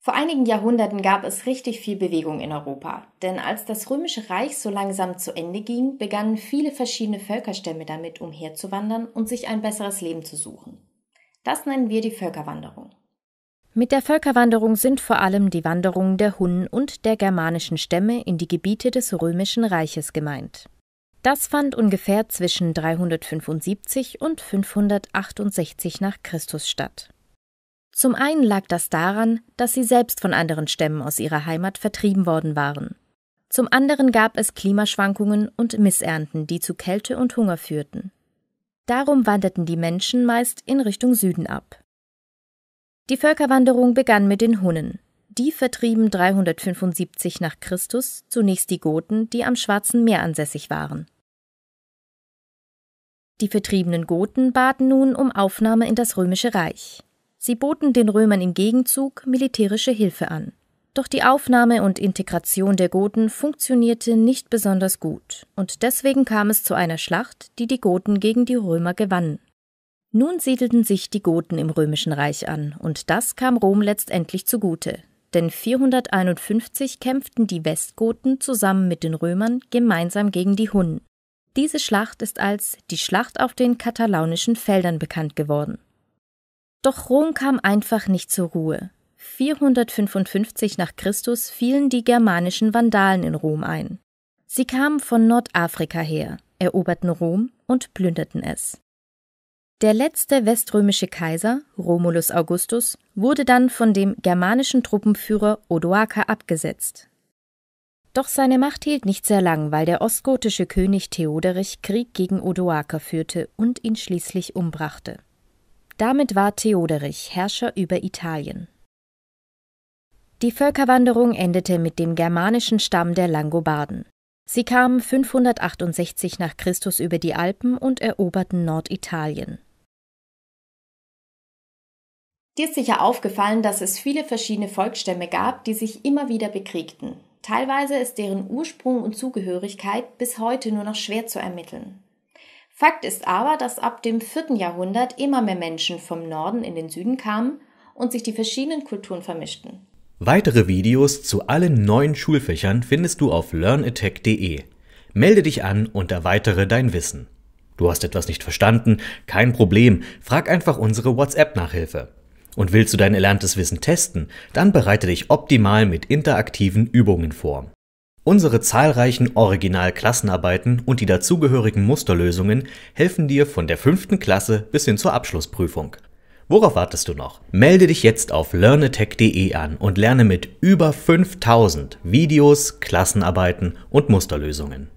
Vor einigen Jahrhunderten gab es richtig viel Bewegung in Europa, denn als das Römische Reich so langsam zu Ende ging, begannen viele verschiedene Völkerstämme damit umherzuwandern und sich ein besseres Leben zu suchen. Das nennen wir die Völkerwanderung. Mit der Völkerwanderung sind vor allem die Wanderungen der Hunnen und der germanischen Stämme in die Gebiete des Römischen Reiches gemeint. Das fand ungefähr zwischen 375 und 568 nach Christus statt. Zum einen lag das daran, dass sie selbst von anderen Stämmen aus ihrer Heimat vertrieben worden waren. Zum anderen gab es Klimaschwankungen und Missernten, die zu Kälte und Hunger führten. Darum wanderten die Menschen meist in Richtung Süden ab. Die Völkerwanderung begann mit den Hunnen. Die vertrieben 375 nach Christus zunächst die Goten, die am Schwarzen Meer ansässig waren. Die vertriebenen Goten baten nun um Aufnahme in das römische Reich. Sie boten den Römern im Gegenzug militärische Hilfe an. Doch die Aufnahme und Integration der Goten funktionierte nicht besonders gut, und deswegen kam es zu einer Schlacht, die die Goten gegen die Römer gewannen. Nun siedelten sich die Goten im römischen Reich an, und das kam Rom letztendlich zugute, denn 451 kämpften die Westgoten zusammen mit den Römern gemeinsam gegen die Hunnen. Diese Schlacht ist als die Schlacht auf den katalaunischen Feldern bekannt geworden. Doch Rom kam einfach nicht zur Ruhe. 455 nach Christus fielen die germanischen Vandalen in Rom ein. Sie kamen von Nordafrika her, eroberten Rom und plünderten es. Der letzte weströmische Kaiser, Romulus Augustus, wurde dann von dem germanischen Truppenführer Odoaker abgesetzt. Doch seine Macht hielt nicht sehr lang, weil der ostgotische König Theoderich Krieg gegen Odoaker führte und ihn schließlich umbrachte. Damit war Theoderich Herrscher über Italien. Die Völkerwanderung endete mit dem germanischen Stamm der Langobarden. Sie kamen 568 nach Christus über die Alpen und eroberten Norditalien. Dir ist sicher aufgefallen, dass es viele verschiedene Volksstämme gab, die sich immer wieder bekriegten. Teilweise ist deren Ursprung und Zugehörigkeit bis heute nur noch schwer zu ermitteln. Fakt ist aber, dass ab dem 4. Jahrhundert immer mehr Menschen vom Norden in den Süden kamen und sich die verschiedenen Kulturen vermischten. Weitere Videos zu allen neuen Schulfächern findest du auf learnattack.de. Melde dich an und erweitere dein Wissen. Du hast etwas nicht verstanden? Kein Problem, frag einfach unsere WhatsApp-Nachhilfe. Und willst du dein erlerntes Wissen testen? Dann bereite dich optimal mit interaktiven Übungen vor. Unsere zahlreichen Originalklassenarbeiten und die dazugehörigen Musterlösungen helfen dir von der fünften Klasse bis hin zur Abschlussprüfung. Worauf wartest du noch? Melde dich jetzt auf learnatech.de an und lerne mit über 5000 Videos, Klassenarbeiten und Musterlösungen.